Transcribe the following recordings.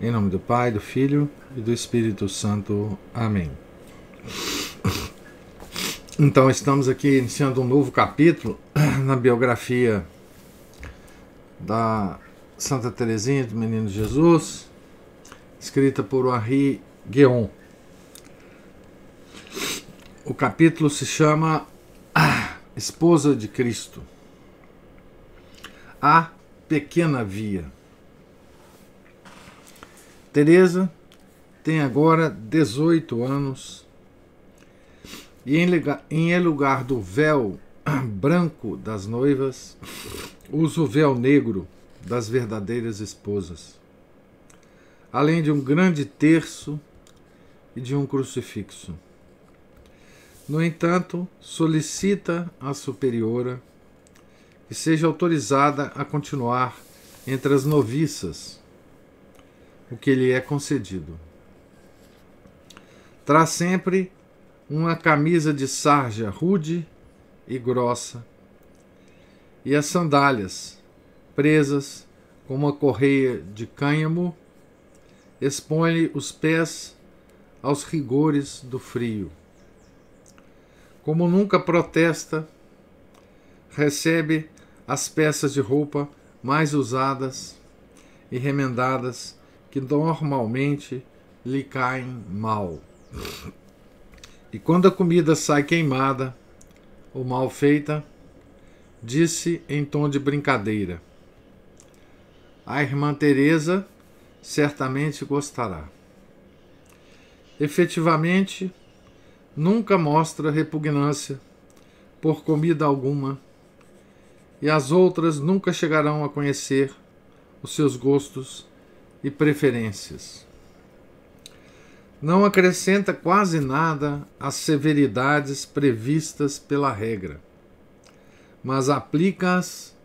Em nome do Pai, do Filho e do Espírito Santo. Amém. Então, estamos aqui iniciando um novo capítulo na biografia da Santa Teresinha do Menino Jesus, escrita por Henri Guion. O capítulo se chama Esposa de Cristo. A Pequena Via. Teresa tem agora 18 anos e em lugar, em lugar do véu branco das noivas, usa o véu negro das verdadeiras esposas, além de um grande terço e de um crucifixo. No entanto, solicita à superiora que seja autorizada a continuar entre as noviças o que lhe é concedido. Traz sempre uma camisa de sarja rude e grossa, e as sandálias, presas com uma correia de cânhamo, expõe os pés aos rigores do frio. Como nunca protesta, recebe as peças de roupa mais usadas e remendadas que normalmente lhe caem mal. E quando a comida sai queimada ou mal feita, disse em tom de brincadeira: A irmã Teresa certamente gostará. Efetivamente, nunca mostra repugnância por comida alguma, e as outras nunca chegarão a conhecer os seus gostos e preferências. Não acrescenta quase nada às severidades previstas pela regra, mas aplica-as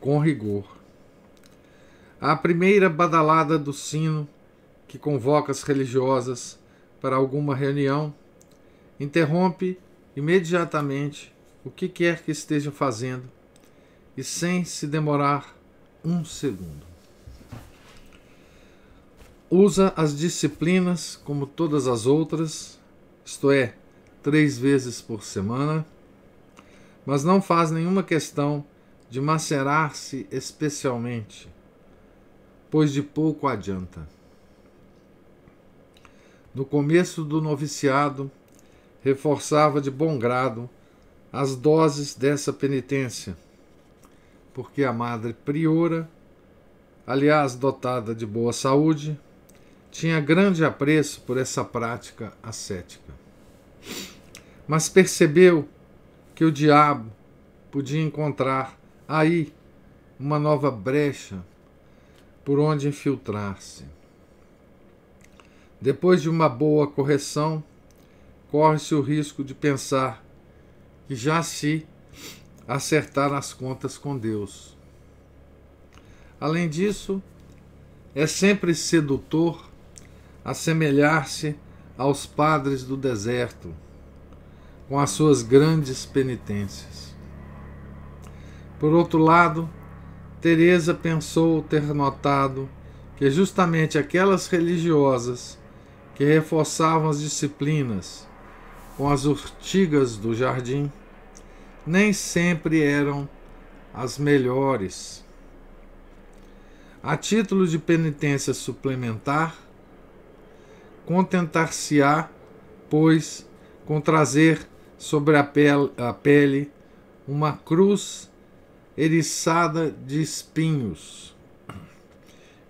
com rigor. A primeira badalada do sino, que convoca as religiosas para alguma reunião, interrompe imediatamente o que quer que estejam fazendo e sem se demorar um segundo usa as disciplinas como todas as outras, isto é, três vezes por semana, mas não faz nenhuma questão de macerar-se especialmente, pois de pouco adianta. No começo do noviciado, reforçava de bom grado as doses dessa penitência, porque a madre priora, aliás dotada de boa saúde, tinha grande apreço por essa prática ascética. Mas percebeu que o diabo podia encontrar aí uma nova brecha por onde infiltrar-se. Depois de uma boa correção, corre-se o risco de pensar que já se acertar as contas com Deus. Além disso, é sempre sedutor assemelhar-se aos padres do deserto, com as suas grandes penitências. Por outro lado, Teresa pensou ter notado que justamente aquelas religiosas que reforçavam as disciplinas com as urtigas do jardim nem sempre eram as melhores. A título de penitência suplementar, contentar-se-á, pois, com trazer sobre a pele, a pele uma cruz eriçada de espinhos.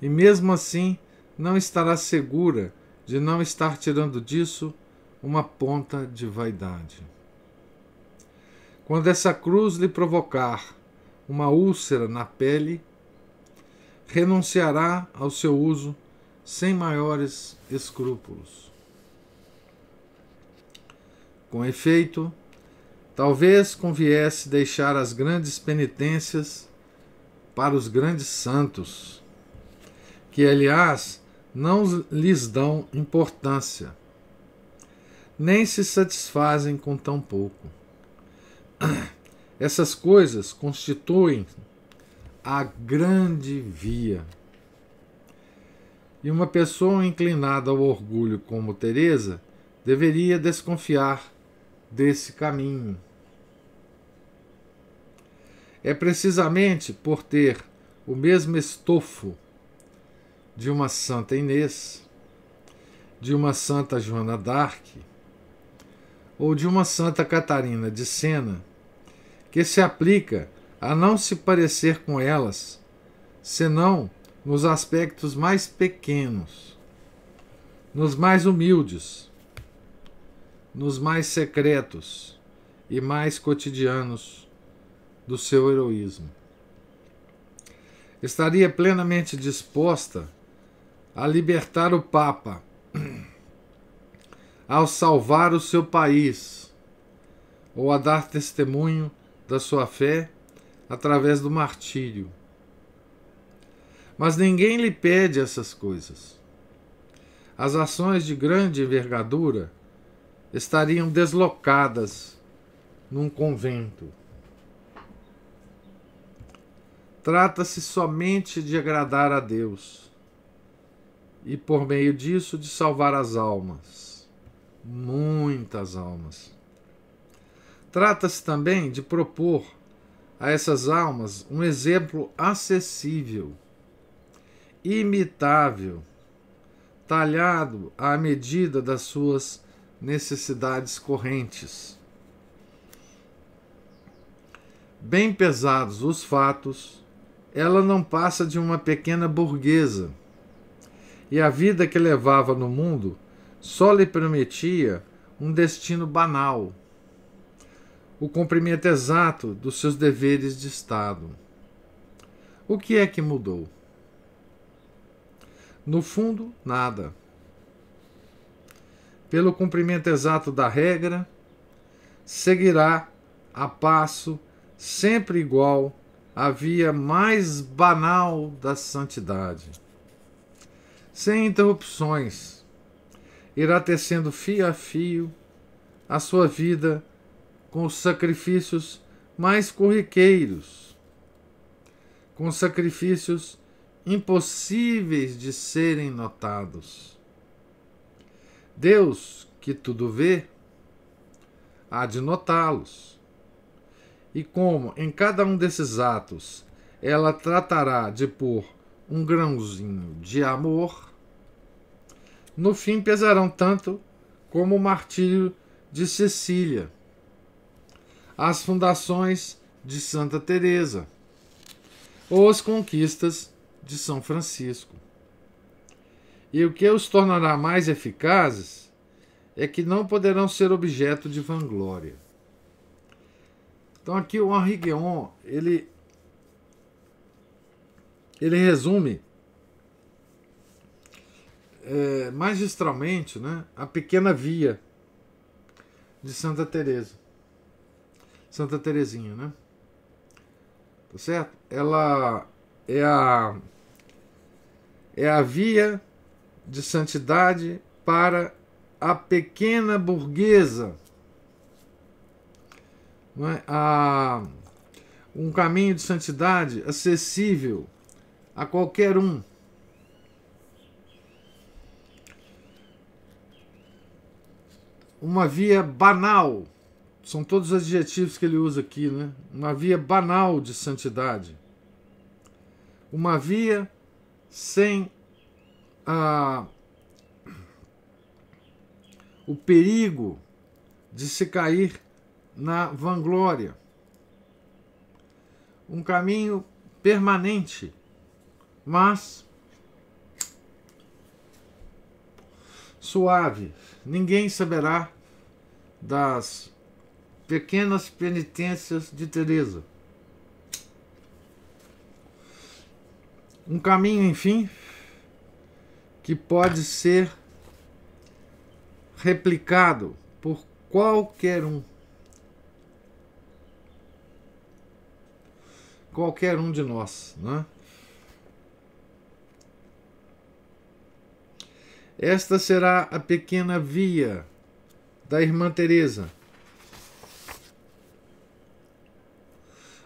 E mesmo assim não estará segura de não estar tirando disso uma ponta de vaidade. Quando essa cruz lhe provocar uma úlcera na pele, renunciará ao seu uso sem maiores escrúpulos. Com efeito, talvez conviesse deixar as grandes penitências para os grandes santos, que, aliás, não lhes dão importância, nem se satisfazem com tão pouco. Essas coisas constituem a grande via. E uma pessoa inclinada ao orgulho como Teresa deveria desconfiar desse caminho. É precisamente por ter o mesmo estofo de uma Santa Inês, de uma Santa Joana d'Arc ou de uma Santa Catarina de Sena que se aplica a não se parecer com elas, senão nos aspectos mais pequenos, nos mais humildes, nos mais secretos e mais cotidianos do seu heroísmo. Estaria plenamente disposta a libertar o Papa, ao salvar o seu país, ou a dar testemunho da sua fé através do martírio mas ninguém lhe pede essas coisas. As ações de grande envergadura estariam deslocadas num convento. Trata-se somente de agradar a Deus e, por meio disso, de salvar as almas, muitas almas. Trata-se também de propor a essas almas um exemplo acessível imitável, talhado à medida das suas necessidades correntes. Bem pesados os fatos, ela não passa de uma pequena burguesa, e a vida que levava no mundo só lhe prometia um destino banal, o cumprimento exato dos seus deveres de Estado. O que é que mudou? No fundo, nada. Pelo cumprimento exato da regra, seguirá a passo sempre igual a via mais banal da santidade. Sem interrupções, irá tecendo fio a fio a sua vida com os sacrifícios mais corriqueiros, com sacrifícios impossíveis de serem notados. Deus, que tudo vê, há de notá-los. E como em cada um desses atos ela tratará de pôr um grãozinho de amor, no fim pesarão tanto como o martírio de Cecília, as fundações de Santa Teresa ou as conquistas de São Francisco. E o que os tornará mais eficazes é que não poderão ser objeto de vanglória. Então aqui o Henri ele ele resume é, magistralmente né, a pequena via de Santa Teresa. Santa Terezinha, né? Tá certo? Ela é a é a via de santidade para a pequena burguesa. É? A, um caminho de santidade acessível a qualquer um. Uma via banal, são todos os adjetivos que ele usa aqui, né? Uma via banal de santidade uma via sem a, o perigo de se cair na vanglória. Um caminho permanente, mas suave. Ninguém saberá das pequenas penitências de Teresa. um caminho, enfim, que pode ser replicado por qualquer um. Qualquer um de nós, né? Esta será a pequena via da irmã Teresa.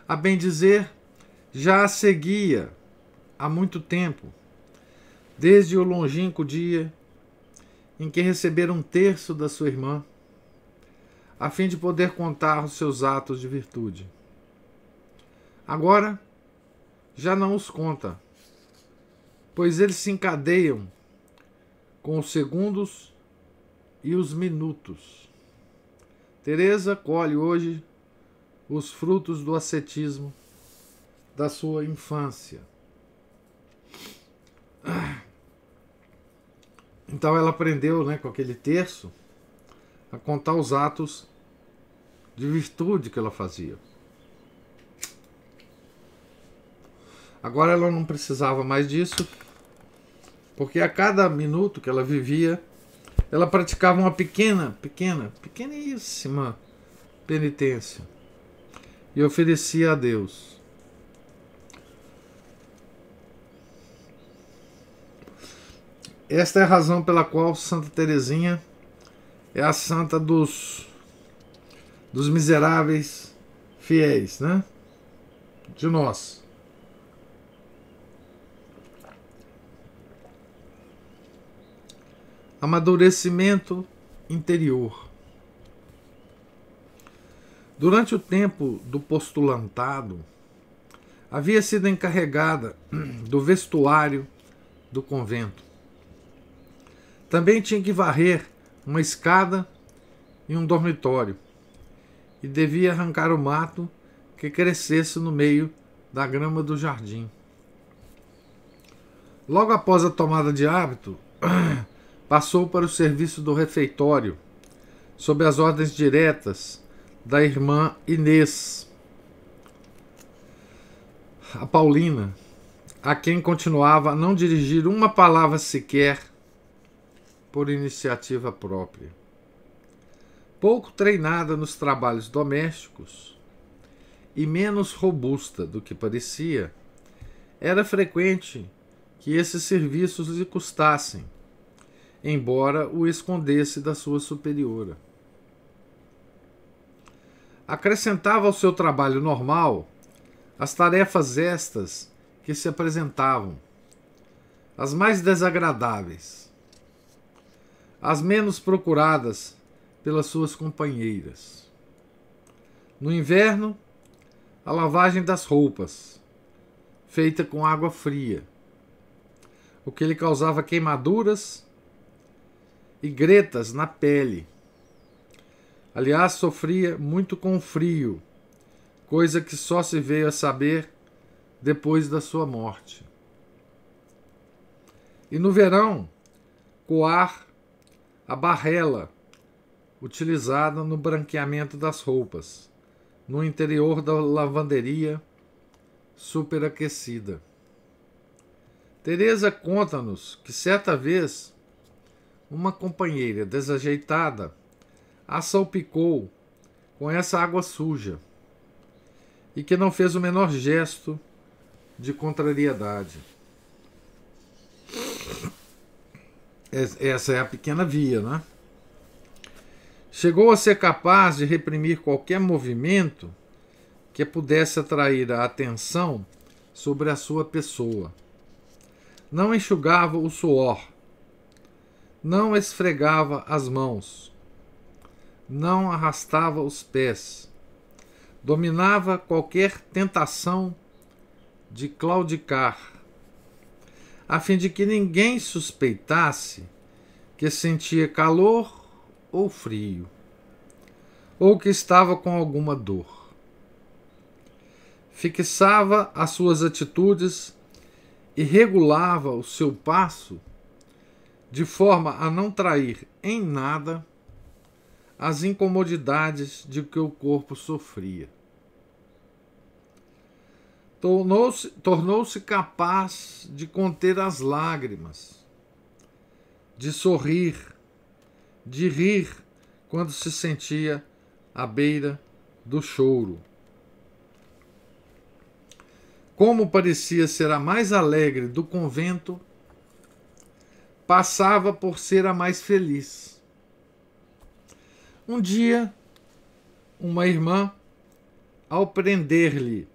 A bem dizer, já a seguia há muito tempo, desde o longínquo dia em que recebera um terço da sua irmã, a fim de poder contar os seus atos de virtude. Agora, já não os conta, pois eles se encadeiam com os segundos e os minutos. Teresa colhe hoje os frutos do ascetismo da sua infância. Então ela aprendeu né, com aquele terço a contar os atos de virtude que ela fazia. Agora ela não precisava mais disso, porque a cada minuto que ela vivia, ela praticava uma pequena, pequena, pequeníssima penitência e oferecia a Deus. Esta é a razão pela qual Santa Teresinha é a santa dos dos miseráveis fiéis, né? De nós. Amadurecimento interior. Durante o tempo do postulantado, havia sido encarregada do vestuário do convento. Também tinha que varrer uma escada e um dormitório, e devia arrancar o mato que crescesse no meio da grama do jardim. Logo após a tomada de hábito, passou para o serviço do refeitório, sob as ordens diretas da irmã Inês, a Paulina, a quem continuava a não dirigir uma palavra sequer por iniciativa própria. Pouco treinada nos trabalhos domésticos e menos robusta do que parecia, era frequente que esses serviços lhe custassem, embora o escondesse da sua superiora. Acrescentava ao seu trabalho normal as tarefas estas que se apresentavam, as mais desagradáveis, as menos procuradas pelas suas companheiras. No inverno, a lavagem das roupas, feita com água fria, o que lhe causava queimaduras e gretas na pele. Aliás, sofria muito com frio, coisa que só se veio a saber depois da sua morte. E no verão, coar a barrela utilizada no branqueamento das roupas, no interior da lavanderia superaquecida. Teresa conta-nos que certa vez uma companheira desajeitada a salpicou com essa água suja e que não fez o menor gesto de contrariedade. Essa é a pequena via, né? Chegou a ser capaz de reprimir qualquer movimento que pudesse atrair a atenção sobre a sua pessoa. Não enxugava o suor, não esfregava as mãos, não arrastava os pés, dominava qualquer tentação de claudicar a fim de que ninguém suspeitasse que sentia calor ou frio, ou que estava com alguma dor. Fixava as suas atitudes e regulava o seu passo de forma a não trair em nada as incomodidades de que o corpo sofria tornou-se tornou capaz de conter as lágrimas, de sorrir, de rir quando se sentia à beira do choro. Como parecia ser a mais alegre do convento, passava por ser a mais feliz. Um dia, uma irmã, ao prender-lhe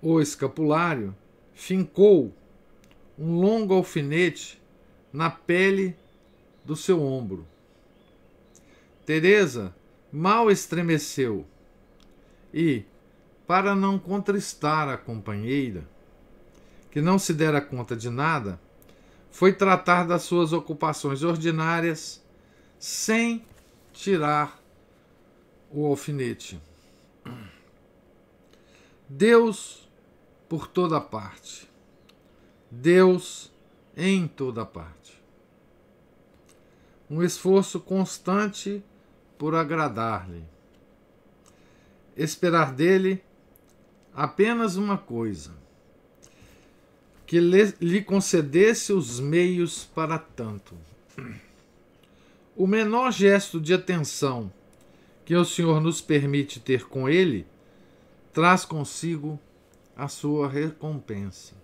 o escapulário, fincou um longo alfinete na pele do seu ombro. Teresa mal estremeceu e, para não contristar a companheira, que não se dera conta de nada, foi tratar das suas ocupações ordinárias sem tirar o alfinete. Deus por toda parte. Deus em toda parte. Um esforço constante por agradar-lhe. Esperar dele apenas uma coisa: que lhe concedesse os meios para tanto. O menor gesto de atenção que o Senhor nos permite ter com ele traz consigo a sua recompensa.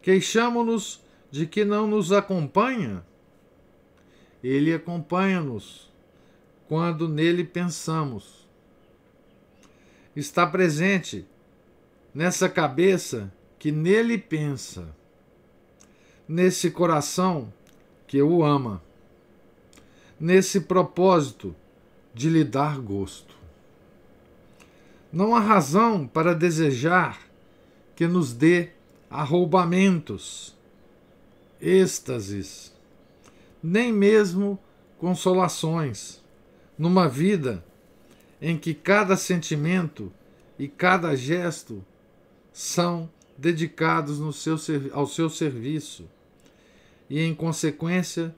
Queixamo-nos de que não nos acompanha. Ele acompanha-nos quando nele pensamos. Está presente nessa cabeça que nele pensa, nesse coração que o ama, nesse propósito de lhe dar gosto. Não há razão para desejar que nos dê arroubamentos, êxtases, nem mesmo consolações, numa vida em que cada sentimento e cada gesto são dedicados no seu, ao seu serviço e, em consequência,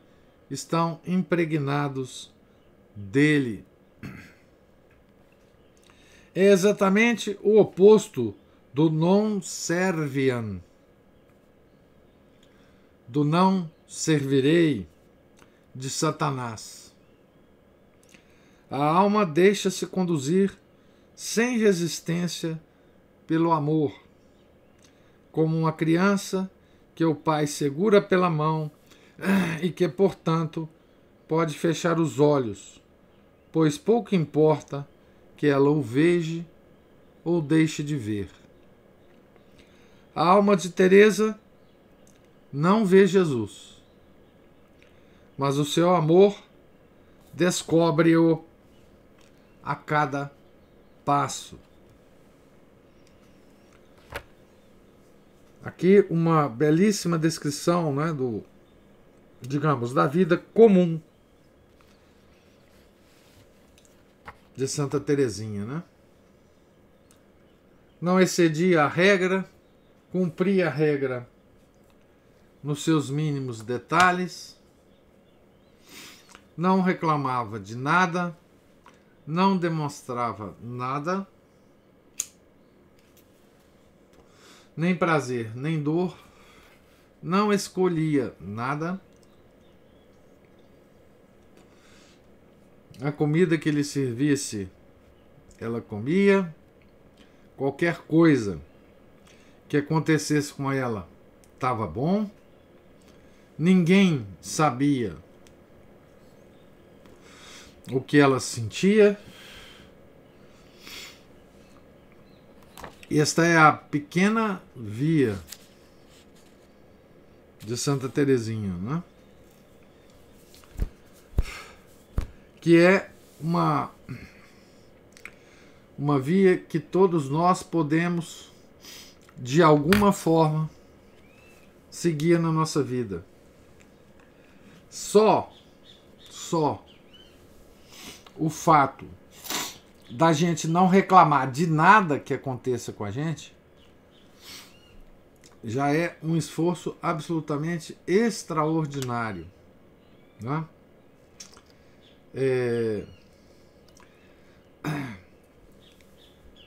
estão impregnados dele é exatamente o oposto do non-servian, do não servirei de Satanás. A alma deixa-se conduzir sem resistência pelo amor, como uma criança que o pai segura pela mão ah, e que, portanto, pode fechar os olhos, pois pouco importa que ela o veja ou deixe de ver. A alma de Teresa não vê Jesus, mas o seu amor descobre-o a cada passo. Aqui uma belíssima descrição né, do, digamos, da vida comum de Santa Teresinha, né? Não excedia a regra, cumpria a regra nos seus mínimos detalhes, não reclamava de nada, não demonstrava nada, nem prazer, nem dor, não escolhia nada A comida que lhe servisse, ela comia. Qualquer coisa que acontecesse com ela, estava bom. Ninguém sabia o que ela sentia. Esta é a pequena via de Santa Terezinha, né? que é uma uma via que todos nós podemos de alguma forma seguir na nossa vida. Só só o fato da gente não reclamar de nada que aconteça com a gente já é um esforço absolutamente extraordinário. Né? É...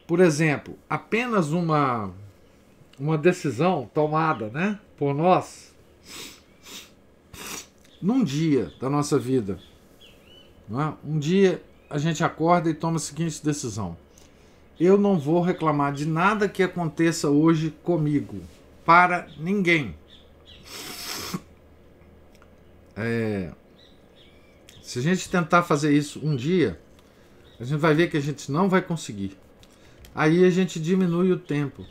Por exemplo, apenas uma, uma decisão tomada né, por nós num dia da nossa vida. É? Um dia a gente acorda e toma a seguinte decisão: eu não vou reclamar de nada que aconteça hoje comigo, para ninguém. É, se a gente tentar fazer isso um dia, a gente vai ver que a gente não vai conseguir. Aí a gente diminui o tempo.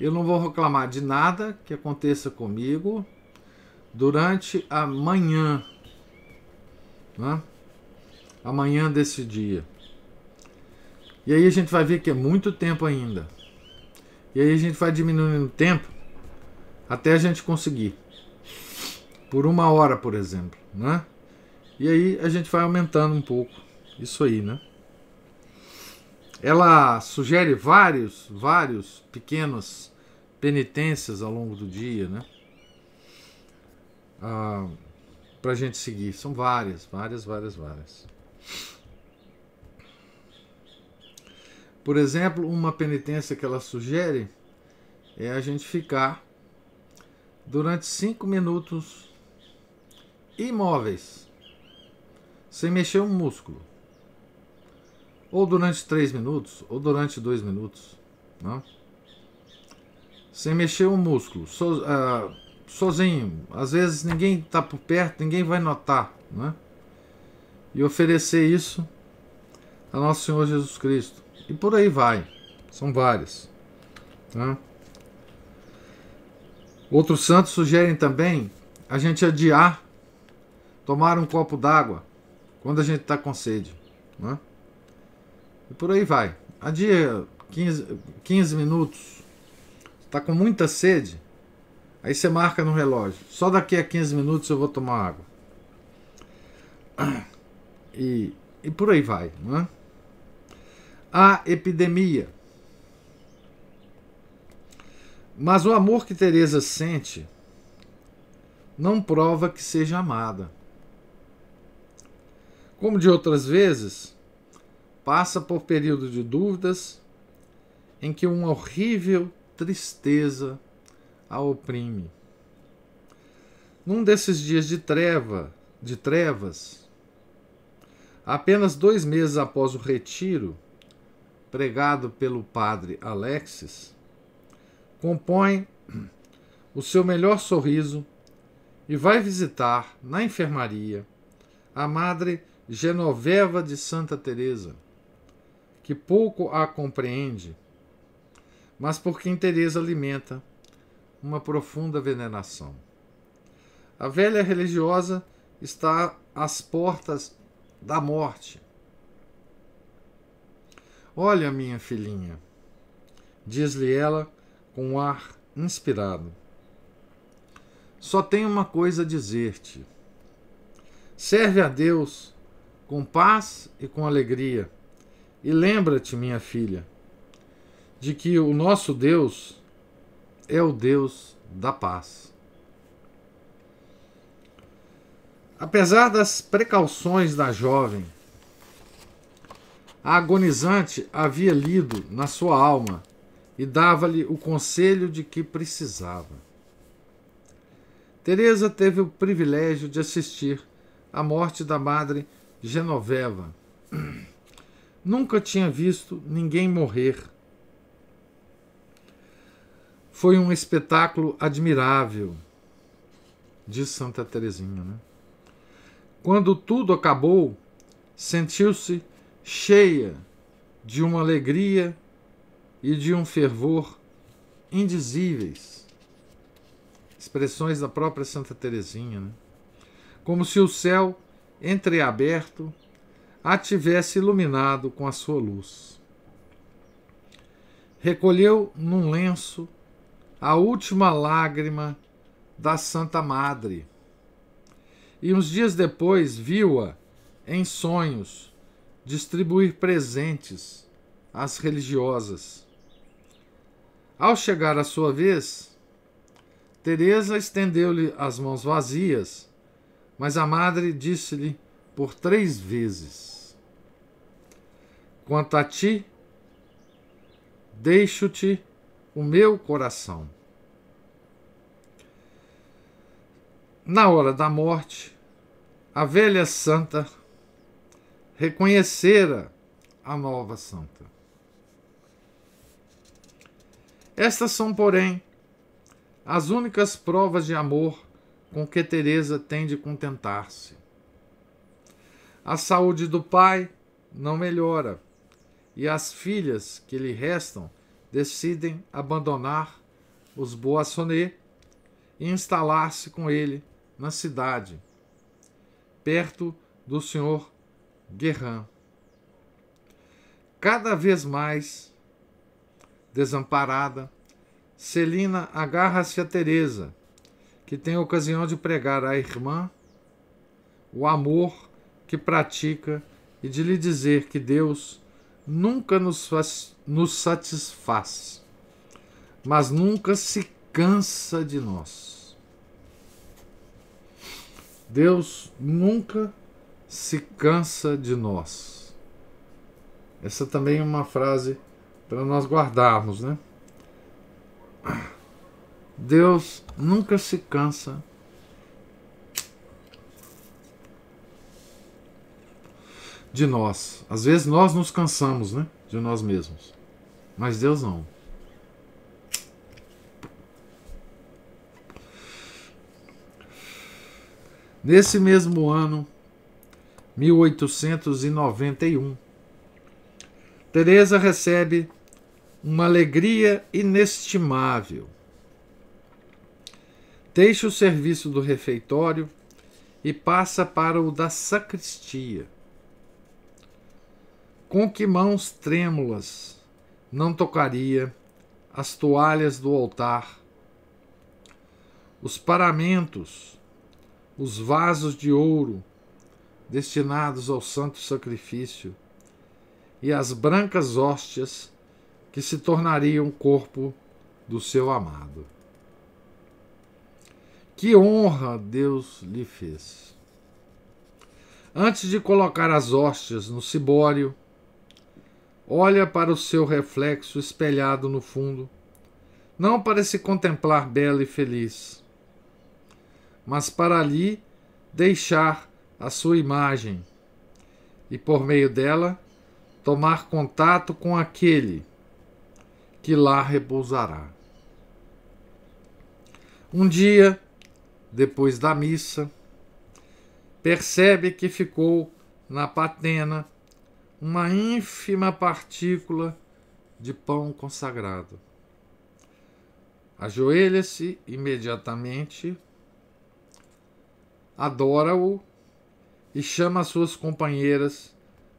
Eu não vou reclamar de nada que aconteça comigo durante a manhã. Né? Amanhã desse dia. E aí a gente vai ver que é muito tempo ainda. E aí a gente vai diminuindo o tempo até a gente conseguir. Por uma hora, por exemplo. Né? E aí a gente vai aumentando um pouco isso aí, né? Ela sugere vários, vários pequenas penitências ao longo do dia, né? Ah, para a gente seguir. São várias, várias, várias, várias. Por exemplo, uma penitência que ela sugere é a gente ficar durante cinco minutos imóveis sem mexer um músculo. Ou durante 3 minutos, ou durante 2 minutos. Né? Sem mexer um músculo, so, uh, sozinho. Às vezes ninguém está por perto, ninguém vai notar. Né? E oferecer isso a Nosso Senhor Jesus Cristo. E por aí vai. São várias. Né? Outros santos sugerem também a gente adiar tomar um copo d'água quando a gente está com sede. Né? E por aí vai. Adia 15, 15 minutos. Está com muita sede. Aí você marca no relógio. Só daqui a 15 minutos eu vou tomar água. E, e por aí vai. Né? A epidemia. Mas o amor que Teresa sente não prova que seja amada. Como de outras vezes, passa por período de dúvidas em que uma horrível tristeza a oprime. Num desses dias de treva, de trevas, apenas dois meses após o retiro pregado pelo padre Alexis, compõe o seu melhor sorriso e vai visitar na enfermaria a madre Genoveva de Santa Teresa, que pouco a compreende, mas por quem Teresa alimenta uma profunda veneração. A velha religiosa está às portas da morte. Olha, minha filhinha, diz-lhe ela com um ar inspirado. Só tenho uma coisa a dizer-te. Serve a Deus com paz e com alegria. E lembra-te, minha filha, de que o nosso Deus é o Deus da paz. Apesar das precauções da jovem, a agonizante havia lido na sua alma e dava-lhe o conselho de que precisava. Teresa teve o privilégio de assistir à morte da madre Genoveva. Nunca tinha visto ninguém morrer. Foi um espetáculo admirável, diz Santa Teresinha. Né? Quando tudo acabou, sentiu-se cheia de uma alegria e de um fervor indizíveis. Expressões da própria Santa Teresinha, né? como se o céu entreaberto, a tivesse iluminado com a sua luz. Recolheu num lenço a última lágrima da Santa Madre. E uns dias depois viu-a em sonhos distribuir presentes às religiosas. Ao chegar a sua vez, Teresa estendeu-lhe as mãos vazias mas a madre disse-lhe por três vezes: Quanto a ti, deixo-te o meu coração. Na hora da morte, a velha santa reconhecera a nova santa. Estas são, porém, as únicas provas de amor com que Teresa tem de contentar-se. A saúde do pai não melhora e as filhas que lhe restam decidem abandonar os Boissonnet e instalar-se com ele na cidade, perto do senhor Guerrin. Cada vez mais desamparada, Celina agarra-se a Teresa que tem a ocasião de pregar à irmã o amor que pratica e de lhe dizer que Deus nunca nos, faz, nos satisfaz, mas nunca se cansa de nós. Deus nunca se cansa de nós. Essa também é uma frase para nós guardarmos, né? Deus nunca se cansa. De nós. Às vezes nós nos cansamos, né? De nós mesmos. Mas Deus não. Nesse mesmo ano, 1891, Teresa recebe uma alegria inestimável Deixa o serviço do refeitório e passa para o da sacristia. Com que mãos trêmulas não tocaria as toalhas do altar, os paramentos, os vasos de ouro destinados ao santo sacrifício e as brancas hóstias que se tornariam o corpo do seu amado. Que honra Deus lhe fez. Antes de colocar as hóstias no cibório, olha para o seu reflexo espelhado no fundo, não para se contemplar bela e feliz, mas para ali deixar a sua imagem e, por meio dela, tomar contato com aquele que lá repousará. Um dia, depois da missa, percebe que ficou na patena uma ínfima partícula de pão consagrado. Ajoelha-se imediatamente, adora-o e chama suas companheiras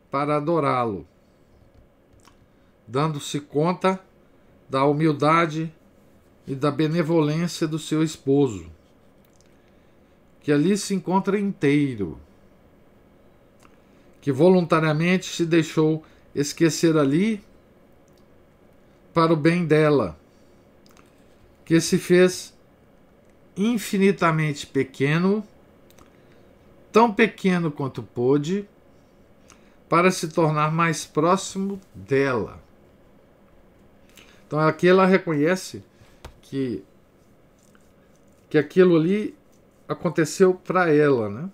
para adorá-lo, dando-se conta da humildade e da benevolência do seu esposo que ali se encontra inteiro, que voluntariamente se deixou esquecer ali para o bem dela, que se fez infinitamente pequeno, tão pequeno quanto pôde, para se tornar mais próximo dela. Então aqui ela reconhece que que aquilo ali aconteceu para ela, né?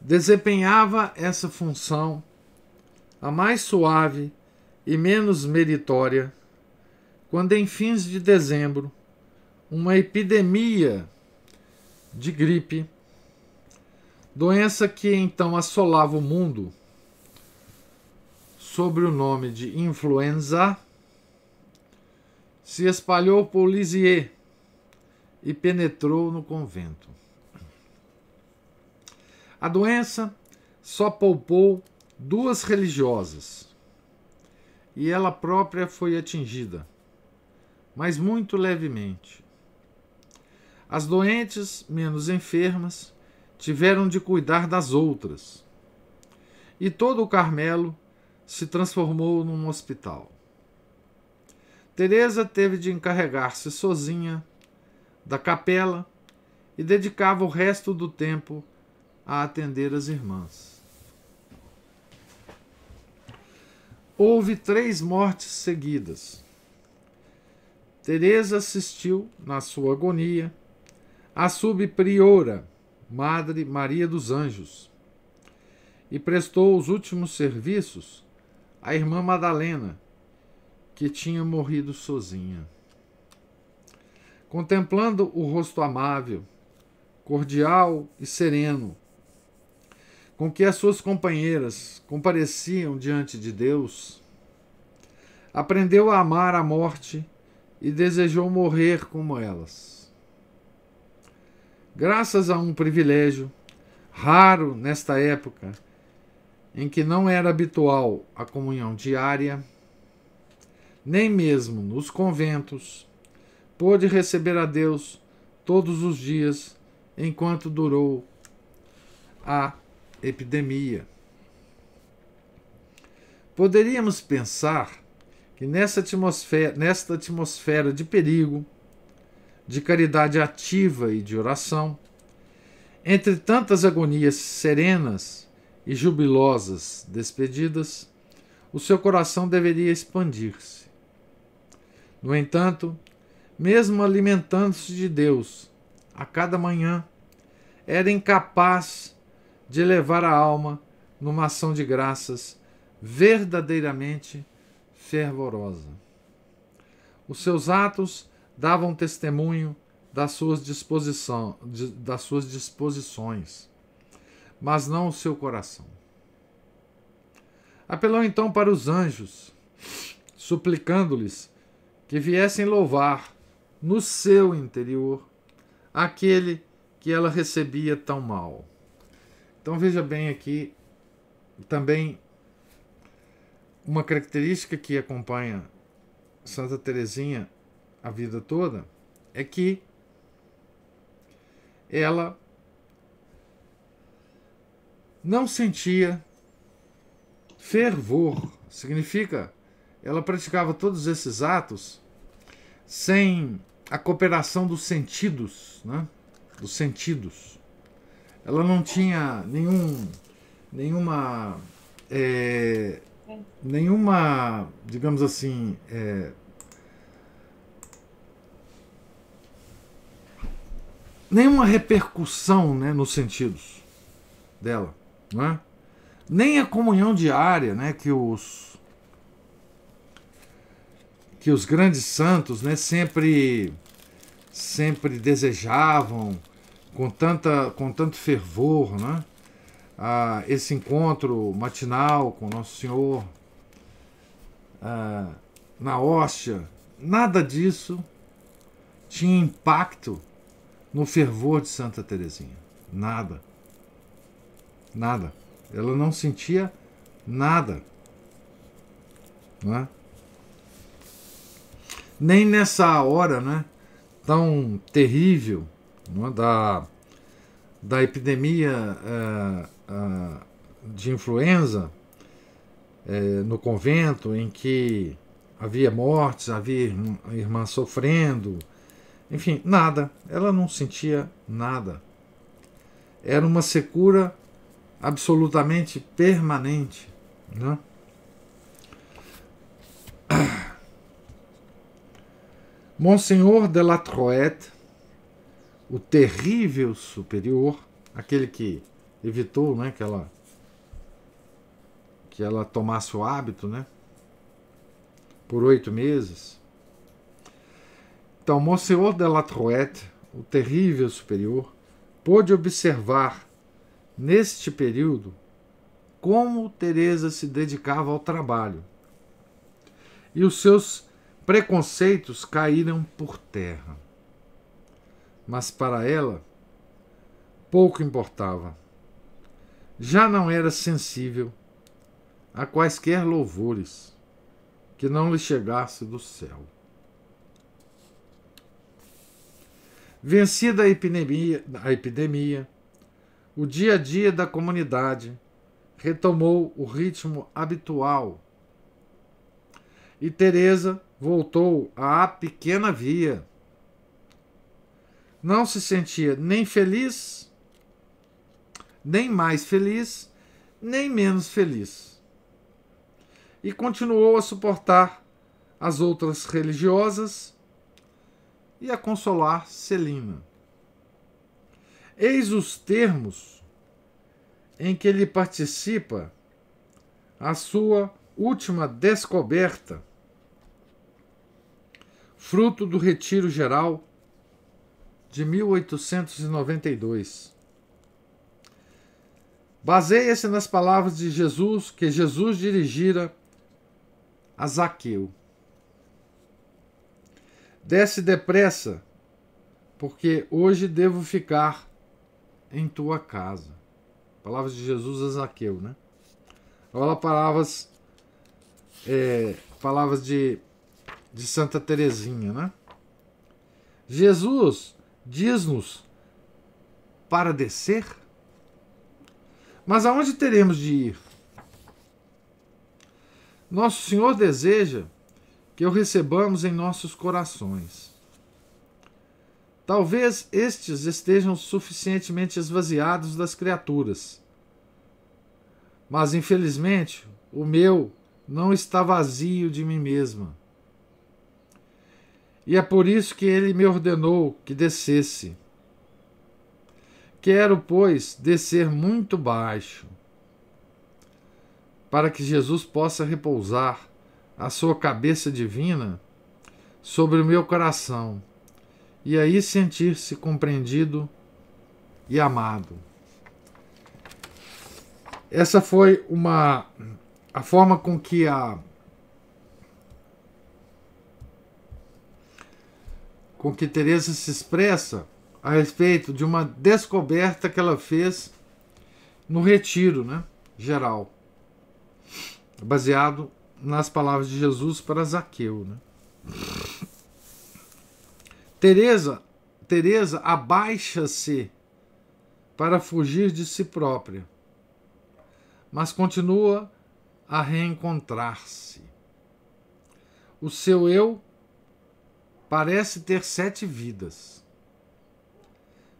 Desempenhava essa função, a mais suave e menos meritória, quando em fins de dezembro, uma epidemia de gripe, doença que então assolava o mundo, sobre o nome de influenza se espalhou por Lisieux e penetrou no convento. A doença só poupou duas religiosas e ela própria foi atingida, mas muito levemente. As doentes, menos enfermas, tiveram de cuidar das outras. E todo o Carmelo se transformou num hospital. Teresa teve de encarregar-se sozinha da capela e dedicava o resto do tempo a atender as irmãs. Houve três mortes seguidas. Teresa assistiu na sua agonia a subpriora, Madre Maria dos Anjos, e prestou os últimos serviços à irmã Madalena, que tinha morrido sozinha. Contemplando o rosto amável, cordial e sereno, com que as suas companheiras compareciam diante de Deus, aprendeu a amar a morte e desejou morrer como elas. Graças a um privilégio raro nesta época, em que não era habitual a comunhão diária, nem mesmo nos conventos, pôde receber a Deus todos os dias enquanto durou a epidemia. Poderíamos pensar que nessa atmosfera, nesta atmosfera de perigo, de caridade ativa e de oração, entre tantas agonias serenas e jubilosas despedidas, o seu coração deveria expandir-se. No entanto, mesmo alimentando-se de Deus a cada manhã, era incapaz de elevar a alma numa ação de graças verdadeiramente fervorosa. Os seus atos davam testemunho das suas, disposição, das suas disposições, mas não o seu coração. Apelou então para os anjos, suplicando-lhes que viessem louvar no seu interior aquele que ela recebia tão mal. Então veja bem aqui também uma característica que acompanha Santa Teresinha a vida toda é que ela não sentia fervor, significa ela praticava todos esses atos sem a cooperação dos sentidos, né? Dos sentidos. Ela não tinha nenhum, nenhuma, é, nenhuma, digamos assim, é, nenhuma repercussão, né, nos sentidos dela, né? Nem a comunhão diária, né, que os que os grandes santos né, sempre, sempre desejavam com, tanta, com tanto fervor né, a esse encontro matinal com Nosso Senhor na hóstia. Nada disso tinha impacto no fervor de Santa Teresinha. Nada. Nada. Ela não sentia nada. Não é? nem nessa hora né, tão terrível né, da, da epidemia é, é, de influenza é, no convento, em que havia mortes, havia irmã, irmã sofrendo, enfim, nada. Ela não sentia nada. Era uma secura absolutamente permanente. Né? Monsenhor de La Troette, o terrível superior, aquele que evitou né, que, ela, que ela tomasse o hábito né, por oito meses. Então, Monsenhor de La Troette, o terrível superior, pôde observar neste período como Teresa se dedicava ao trabalho e os seus preconceitos caíram por terra. Mas para ela, pouco importava. Já não era sensível a quaisquer louvores que não lhe chegasse do céu. Vencida a epidemia, a epidemia, o dia a dia da comunidade retomou o ritmo habitual e Teresa voltou à pequena via. Não se sentia nem feliz, nem mais feliz, nem menos feliz. E continuou a suportar as outras religiosas e a consolar Celina. Eis os termos em que ele participa a sua última descoberta fruto do Retiro Geral de 1892. Baseia-se nas palavras de Jesus que Jesus dirigira a Zaqueu. Desce depressa, porque hoje devo ficar em tua casa. Palavras de Jesus a Zaqueu, né? Olha palavras, é, palavras de de Santa Teresinha, né? Jesus diz-nos para descer, mas aonde teremos de ir? Nosso Senhor deseja que o recebamos em nossos corações. Talvez estes estejam suficientemente esvaziados das criaturas. Mas, infelizmente, o meu não está vazio de mim mesma e é por isso que ele me ordenou que descesse. Quero, pois, descer muito baixo, para que Jesus possa repousar a sua cabeça divina sobre o meu coração e aí sentir-se compreendido e amado. Essa foi uma a forma com que a com que Teresa se expressa a respeito de uma descoberta que ela fez no retiro, né, geral, baseado nas palavras de Jesus para Zaqueu, né? Teresa, Teresa abaixa-se para fugir de si própria, mas continua a reencontrar-se. O seu eu parece ter sete vidas.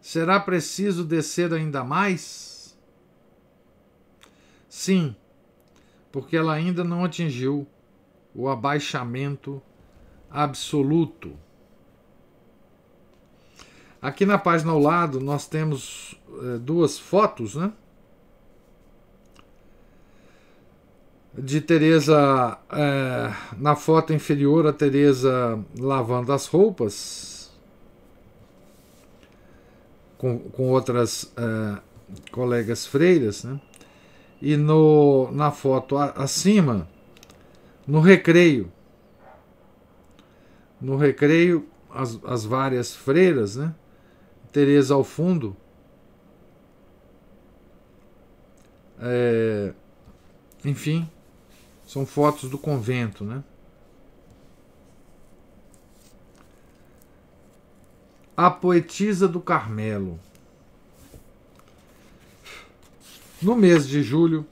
Será preciso descer ainda mais? Sim, porque ela ainda não atingiu o abaixamento absoluto. Aqui na página ao lado nós temos é, duas fotos, né? de Teresa é, na foto inferior a Teresa lavando as roupas com, com outras é, colegas freiras, né? E no, na foto a, acima, no recreio, no recreio as, as várias freiras, né? Teresa ao fundo. É, enfim, são fotos do convento, né? A poetisa do Carmelo. No mês de julho,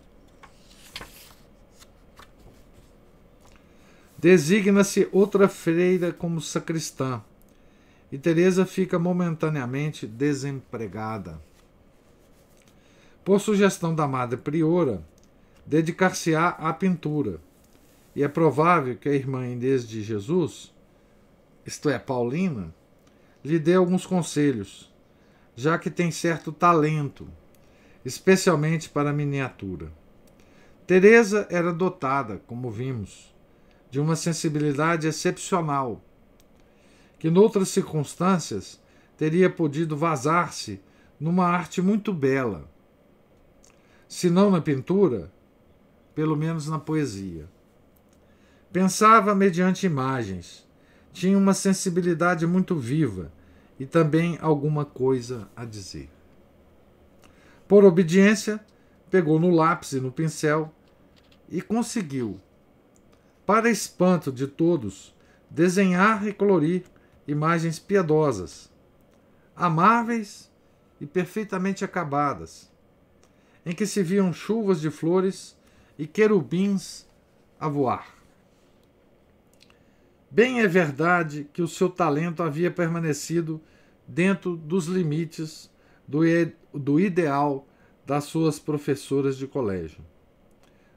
designa-se outra freira como sacristã e Teresa fica momentaneamente desempregada. Por sugestão da madre priora, dedicar-se-á à pintura. E é provável que a irmã Inês de Jesus, isto é, Paulina, lhe dê alguns conselhos, já que tem certo talento, especialmente para a miniatura. Teresa era dotada, como vimos, de uma sensibilidade excepcional, que noutras circunstâncias teria podido vazar-se numa arte muito bela. Se não na pintura, pelo menos na poesia. Pensava mediante imagens, tinha uma sensibilidade muito viva e também alguma coisa a dizer. Por obediência, pegou no lápis e no pincel e conseguiu, para espanto de todos, desenhar e colorir imagens piedosas, amáveis e perfeitamente acabadas, em que se viam chuvas de flores e querubins a voar. Bem é verdade que o seu talento havia permanecido dentro dos limites do, do ideal das suas professoras de colégio.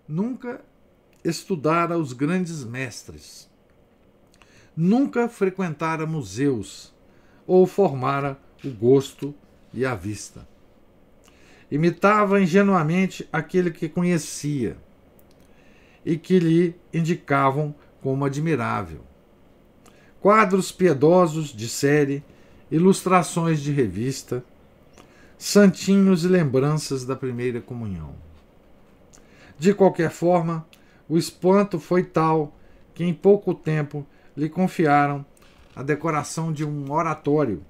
Nunca estudara os grandes mestres. Nunca frequentara museus ou formara o gosto e a vista. Imitava ingenuamente aquele que conhecia e que lhe indicavam como admirável. Quadros piedosos de série, ilustrações de revista, santinhos e lembranças da primeira comunhão. De qualquer forma, o espanto foi tal que em pouco tempo lhe confiaram a decoração de um oratório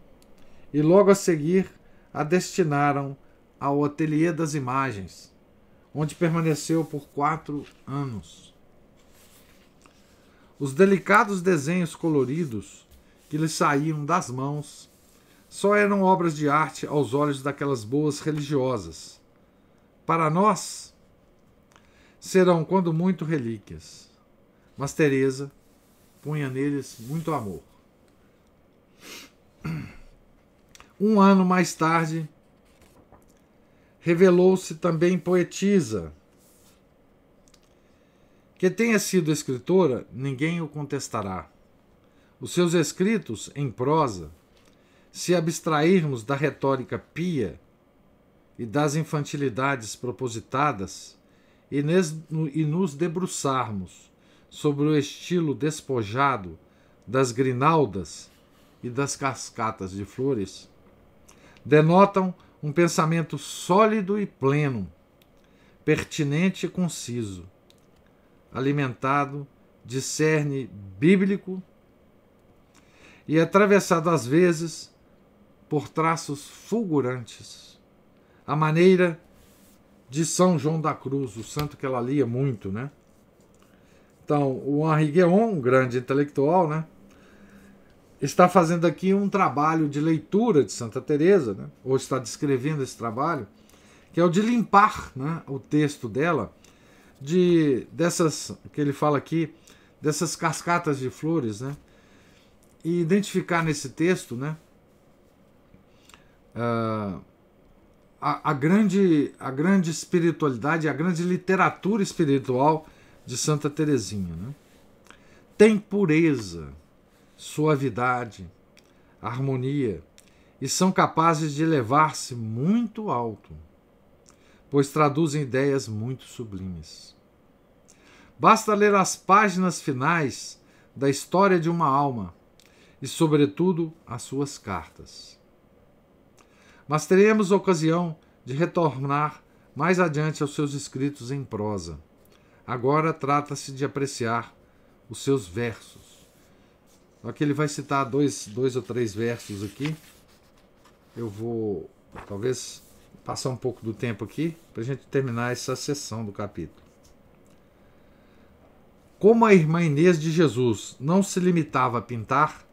e logo a seguir a destinaram ao Ateliê das Imagens, onde permaneceu por quatro anos. Os delicados desenhos coloridos que lhe saíam das mãos só eram obras de arte aos olhos daquelas boas religiosas. Para nós, serão, quando muito, relíquias. Mas Teresa punha neles muito amor. Um ano mais tarde, revelou-se também poetisa. Que tenha sido escritora, ninguém o contestará. Os seus escritos, em prosa, se abstrairmos da retórica pia e das infantilidades propositadas e, e nos debruçarmos sobre o estilo despojado das grinaldas e das cascatas de flores, denotam um pensamento sólido e pleno, pertinente e conciso, alimentado de cerne bíblico e atravessado às vezes por traços fulgurantes. A maneira de São João da Cruz, o santo que ela lia muito, né? Então, o Henri Guéon, um grande intelectual, né? está fazendo aqui um trabalho de leitura de Santa Teresa, né? ou está descrevendo esse trabalho, que é o de limpar né, o texto dela de dessas que ele fala aqui dessas cascatas de flores, né? E identificar nesse texto, né? Uh, a, a, grande a grande espiritualidade, a grande literatura espiritual de Santa Teresinha, né? Tem pureza suavidade, harmonia e são capazes de elevar-se muito alto, pois traduzem ideias muito sublimes. Basta ler as páginas finais da história de uma alma e, sobretudo, as suas cartas. Mas teremos ocasião de retornar mais adiante aos seus escritos em prosa. Agora trata-se de apreciar os seus versos. Aqui ele vai citar dois, dois ou três versos aqui. Eu vou talvez passar um pouco do tempo aqui para a gente terminar essa sessão do capítulo. Como a irmã Inês de Jesus não se limitava a pintar,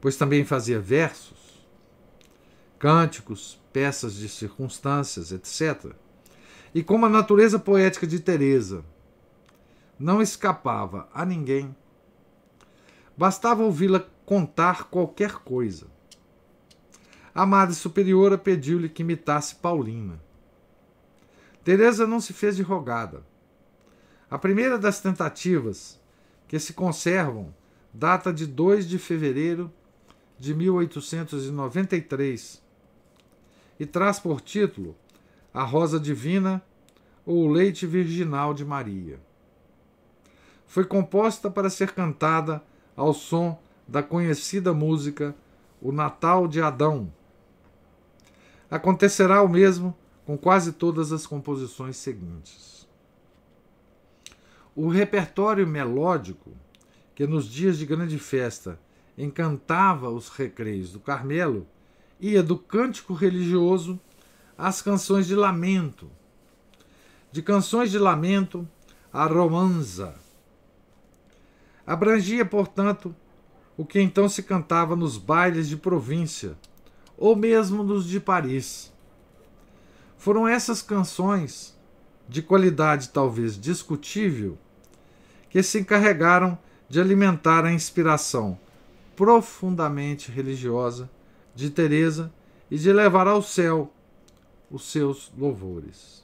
pois também fazia versos, cânticos, peças de circunstâncias, etc. E como a natureza poética de Teresa não escapava a ninguém, Bastava ouvi-la contar qualquer coisa. A Madre Superiora pediu-lhe que imitasse Paulina. Teresa não se fez de rogada. A primeira das tentativas, que se conservam, data de 2 de fevereiro de 1893 e traz por título A Rosa Divina ou O Leite Virginal de Maria. Foi composta para ser cantada ao som da conhecida música O Natal de Adão. Acontecerá o mesmo com quase todas as composições seguintes. O repertório melódico, que nos dias de grande festa encantava os recreios do Carmelo, ia do cântico religioso às canções de lamento. De canções de lamento à romanza Abrangia, portanto, o que então se cantava nos bailes de província, ou mesmo nos de Paris. Foram essas canções, de qualidade talvez discutível, que se encarregaram de alimentar a inspiração profundamente religiosa de Teresa e de levar ao céu os seus louvores.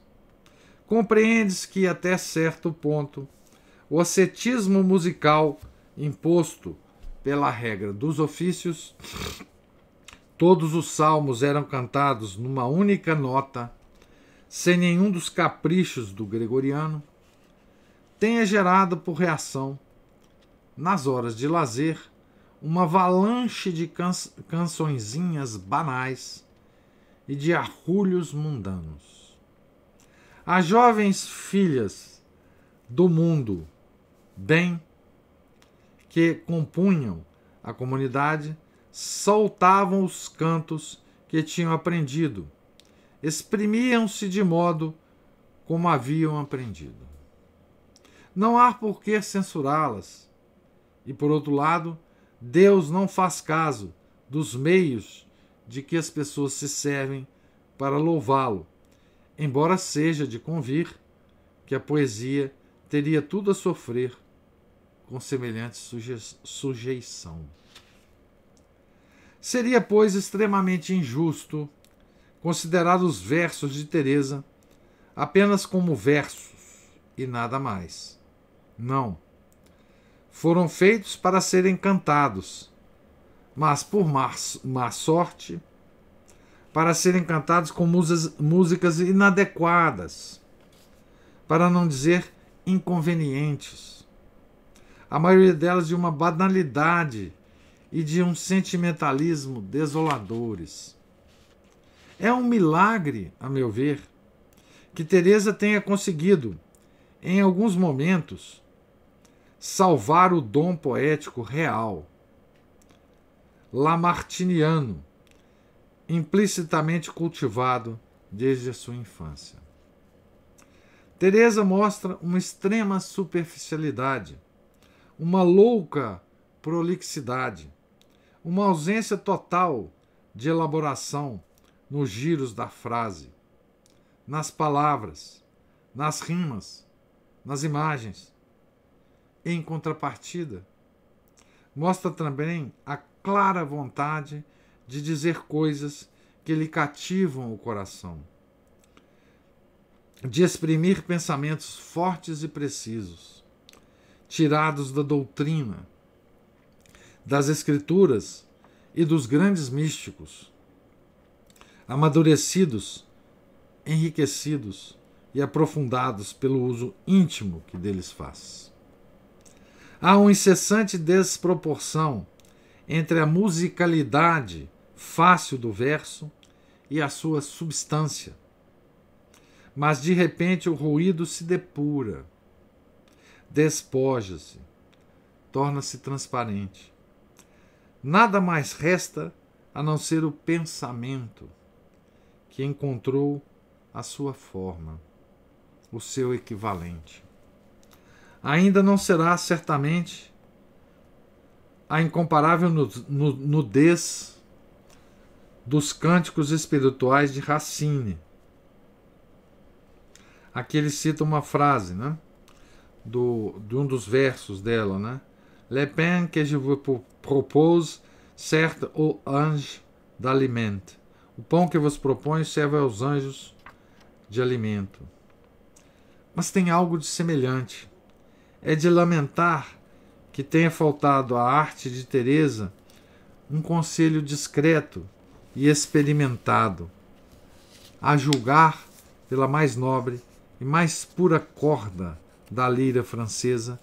Compreendes que até certo ponto o ascetismo musical imposto pela regra dos ofícios, todos os salmos eram cantados numa única nota, sem nenhum dos caprichos do gregoriano, tenha gerado por reação, nas horas de lazer, uma avalanche de can cançõezinhas banais e de arrulhos mundanos. As jovens filhas do mundo bem que compunham a comunidade soltavam os cantos que tinham aprendido, exprimiam-se de modo como haviam aprendido. Não há por que censurá-las. E por outro lado, Deus não faz caso dos meios de que as pessoas se servem para louvá-lo, embora seja de convir que a poesia teria tudo a sofrer com semelhante suje sujeição. Seria, pois, extremamente injusto considerar os versos de Teresa apenas como versos e nada mais. Não. Foram feitos para serem cantados, mas por má, má sorte, para serem cantados com musas, músicas inadequadas, para não dizer inconvenientes a maioria delas de uma banalidade e de um sentimentalismo desoladores. É um milagre, a meu ver, que Teresa tenha conseguido, em alguns momentos, salvar o dom poético real, lamartiniano, implicitamente cultivado desde a sua infância. Teresa mostra uma extrema superficialidade uma louca prolixidade, uma ausência total de elaboração nos giros da frase, nas palavras, nas rimas, nas imagens. Em contrapartida, mostra também a clara vontade de dizer coisas que lhe cativam o coração, de exprimir pensamentos fortes e precisos, tirados da doutrina, das Escrituras e dos grandes místicos, amadurecidos, enriquecidos e aprofundados pelo uso íntimo que deles faz. Há uma incessante desproporção entre a musicalidade fácil do verso e a sua substância. Mas de repente o ruído se depura despoja-se, torna-se transparente. Nada mais resta a não ser o pensamento que encontrou a sua forma, o seu equivalente. Ainda não será certamente a incomparável nudez dos cânticos espirituais de Racine. Aqui ele cita uma frase, né? do, de um dos versos dela, né? Le pain que je vous propose, certes aux anges d'aliment. O pão que vos propõe serve aos anjos de alimento. Mas tem algo de semelhante. É de lamentar que tenha faltado à arte de Teresa um conselho discreto e experimentado, a julgar pela mais nobre e mais pura corda da lira francesa,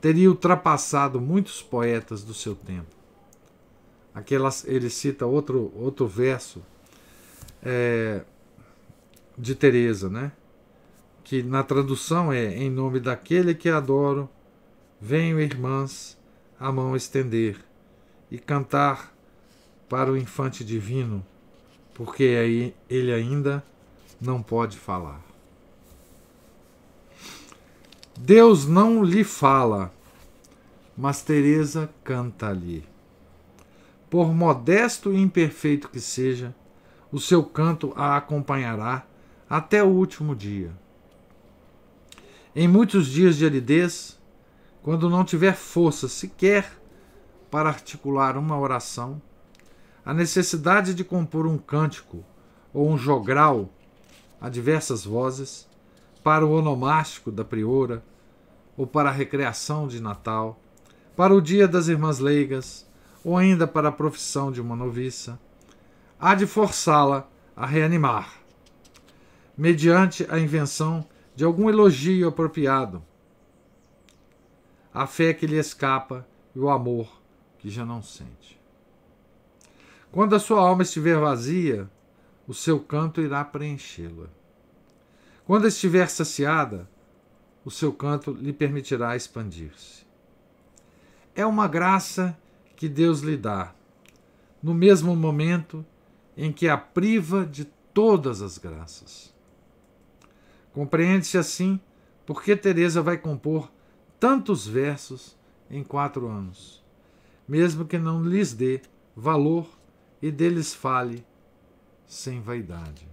teria ultrapassado muitos poetas do seu tempo. Aquela, ele cita outro, outro verso é, de Teresa, né? que na tradução é em nome daquele que adoro, venho, irmãs, a mão estender e cantar para o infante divino, porque aí ele ainda não pode falar. Deus não lhe fala, mas Teresa canta-lhe. Por modesto e imperfeito que seja, o seu canto a acompanhará até o último dia. Em muitos dias de aridez, quando não tiver força sequer para articular uma oração, a necessidade de compor um cântico ou um jogral a diversas vozes para o onomástico da priora, ou para a recreação de Natal, para o dia das irmãs leigas, ou ainda para a profissão de uma noviça, há de forçá-la a reanimar, mediante a invenção de algum elogio apropriado, a fé que lhe escapa e o amor que já não sente. Quando a sua alma estiver vazia, o seu canto irá preenchê-la. Quando estiver saciada, o seu canto lhe permitirá expandir-se. É uma graça que Deus lhe dá, no mesmo momento em que a priva de todas as graças. Compreende-se assim por que Teresa vai compor tantos versos em quatro anos, mesmo que não lhes dê valor e deles fale sem vaidade.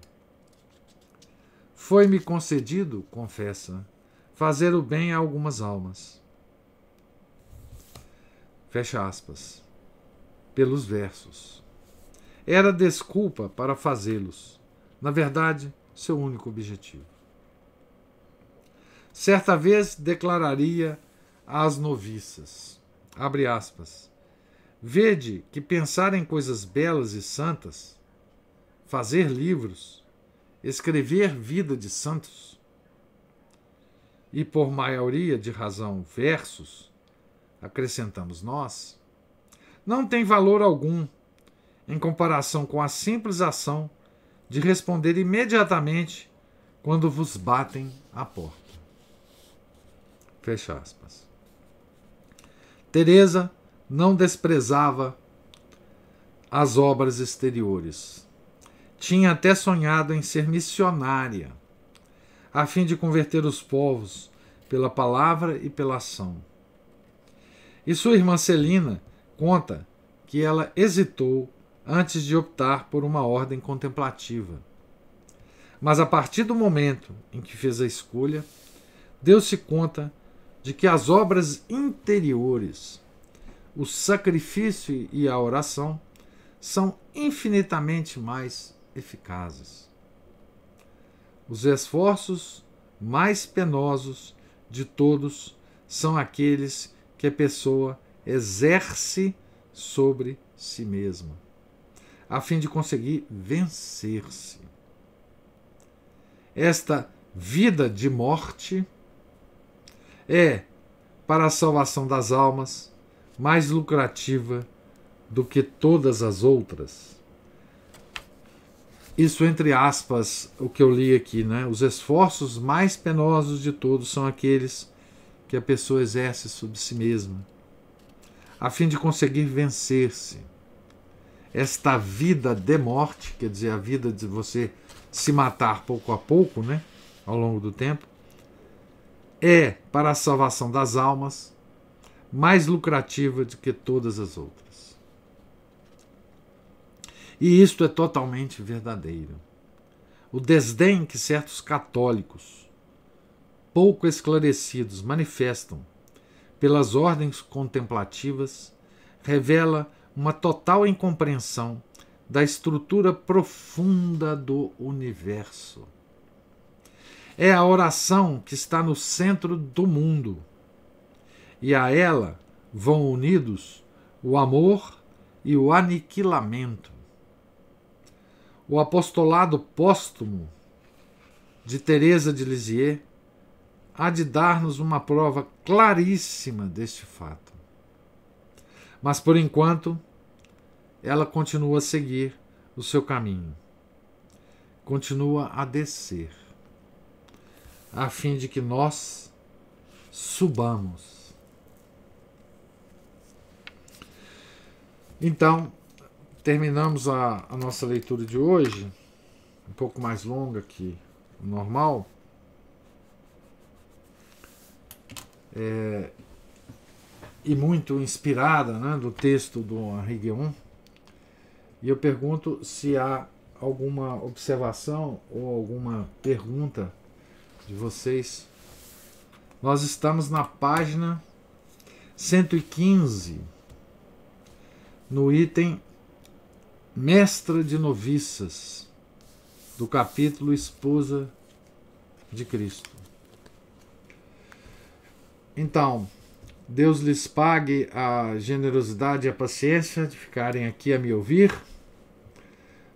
Foi-me concedido, confessa, fazer o bem a algumas almas. Fecha aspas. Pelos versos. Era desculpa para fazê-los. Na verdade, seu único objetivo. Certa vez declararia às noviças, abre aspas, vede que pensar em coisas belas e santas, fazer livros, escrever Vida de Santos e, por maioria de razão, versos, acrescentamos nós, não tem valor algum em comparação com a simples ação de responder imediatamente quando vos batem à porta. Fecha aspas. Teresa não desprezava as obras exteriores, tinha até sonhado em ser missionária, a fim de converter os povos pela palavra e pela ação. E sua irmã Celina conta que ela hesitou antes de optar por uma ordem contemplativa. Mas a partir do momento em que fez a escolha, deu-se conta de que as obras interiores, o sacrifício e a oração, são infinitamente mais eficazes. Os esforços mais penosos de todos são aqueles que a pessoa exerce sobre si mesma, a fim de conseguir vencer-se. Esta vida de morte é, para a salvação das almas, mais lucrativa do que todas as outras isso entre aspas, o que eu li aqui, né? Os esforços mais penosos de todos são aqueles que a pessoa exerce sobre si mesma, a fim de conseguir vencer-se. Esta vida de morte, quer dizer, a vida de você se matar pouco a pouco, né? Ao longo do tempo, é, para a salvação das almas, mais lucrativa do que todas as outras. E isto é totalmente verdadeiro. O desdém que certos católicos, pouco esclarecidos, manifestam pelas ordens contemplativas revela uma total incompreensão da estrutura profunda do universo. É a oração que está no centro do mundo, e a ela vão unidos o amor e o aniquilamento o apostolado póstumo de Teresa de Lisieux há de dar-nos uma prova claríssima deste fato. Mas por enquanto, ela continua a seguir o seu caminho. Continua a descer, a fim de que nós subamos. Então, terminamos a, a, nossa leitura de hoje, um pouco mais longa que o normal. É, e muito inspirada né, do texto do Henri Guion. E eu pergunto se há alguma observação ou alguma pergunta de vocês. Nós estamos na página 115, no item mestra de noviças, do capítulo Esposa de Cristo. Então, Deus lhes pague a generosidade e a paciência de ficarem aqui a me ouvir.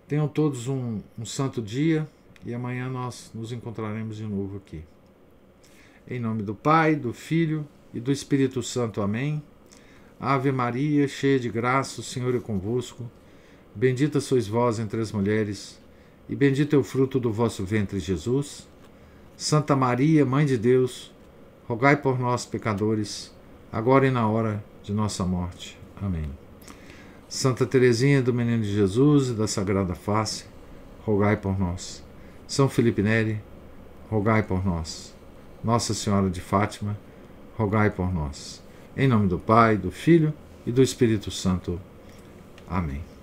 Tenham todos um, um santo dia e amanhã nós nos encontraremos de novo aqui. Em nome do Pai, do Filho e do Espírito Santo. Amém. Ave Maria, cheia de graça, o Senhor é convosco. Bendita sois vós entre as mulheres, e bendito é o fruto do vosso ventre, Jesus. Santa Maria, Mãe de Deus, rogai por nós, pecadores, agora e na hora de nossa morte. Amém. Santa Teresinha do Menino de Jesus e da Sagrada Face, rogai por nós. São Felipe Neri, rogai por nós. Nossa Senhora de Fátima, rogai por nós. Em nome do Pai, do Filho e do Espírito Santo. Amém.